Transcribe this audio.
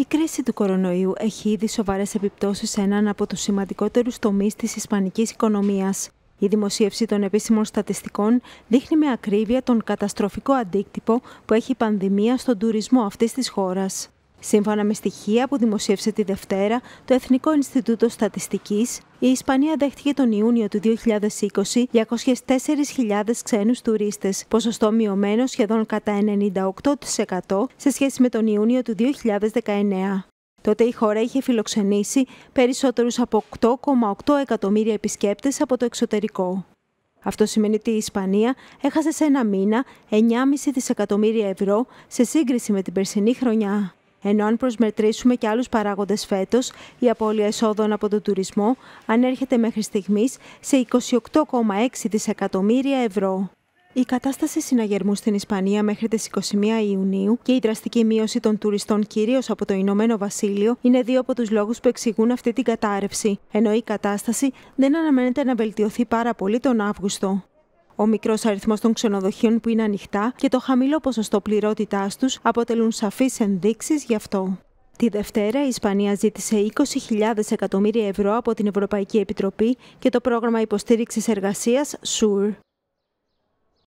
Η κρίση του κορονοϊού έχει ήδη σοβαρές επιπτώσεις σε έναν από τους σημαντικότερους τομείς της ισπανικής οικονομίας. Η δημοσίευση των επίσημων στατιστικών δείχνει με ακρίβεια τον καταστροφικό αντίκτυπο που έχει η πανδημία στον τουρισμό αυτής της χώρας. Σύμφωνα με στοιχεία που δημοσίευσε τη Δευτέρα το Εθνικό Ινστιτούτο Στατιστικής, η Ισπανία δέχτηκε τον Ιούνιο του 2020 204.000 ξένους τουρίστες, ποσοστό μειωμένο σχεδόν κατά 98% σε σχέση με τον Ιούνιο του 2019. Τότε η χώρα είχε φιλοξενήσει περισσότερους από 8,8 εκατομμύρια επισκέπτες από το εξωτερικό. Αυτό σημαίνει ότι η Ισπανία έχασε σε ένα μήνα 9,5 δισεκατομμύρια ευρώ σε σύγκριση με την περσινή χρονιά. Ενώ αν προσμετρήσουμε και άλλους παράγοντες φέτος, η απώλεια εσόδων από τον τουρισμό ανέρχεται μέχρι στιγμής σε 28,6 δισεκατομμύρια ευρώ. Η κατάσταση συναγερμού στην Ισπανία μέχρι τις 21 Ιουνίου και η δραστική μείωση των τουριστών κυρίως από το Ηνωμένο Βασίλειο είναι δύο από τους λόγους που εξηγούν αυτή την κατάρρευση, ενώ η κατάσταση δεν αναμένεται να βελτιωθεί πάρα πολύ τον Αύγουστο. Ο μικρός αριθμός των ξενοδοχείων που είναι ανοιχτά και το χαμηλό ποσοστό πληρότητάς τους αποτελούν σαφείς ενδείξεις γι' αυτό. Τη Δευτέρα, η Ισπανία ζήτησε 20.000 εκατομμύρια ευρώ από την Ευρωπαϊκή Επιτροπή και το πρόγραμμα υποστήριξης εργασίας SURE.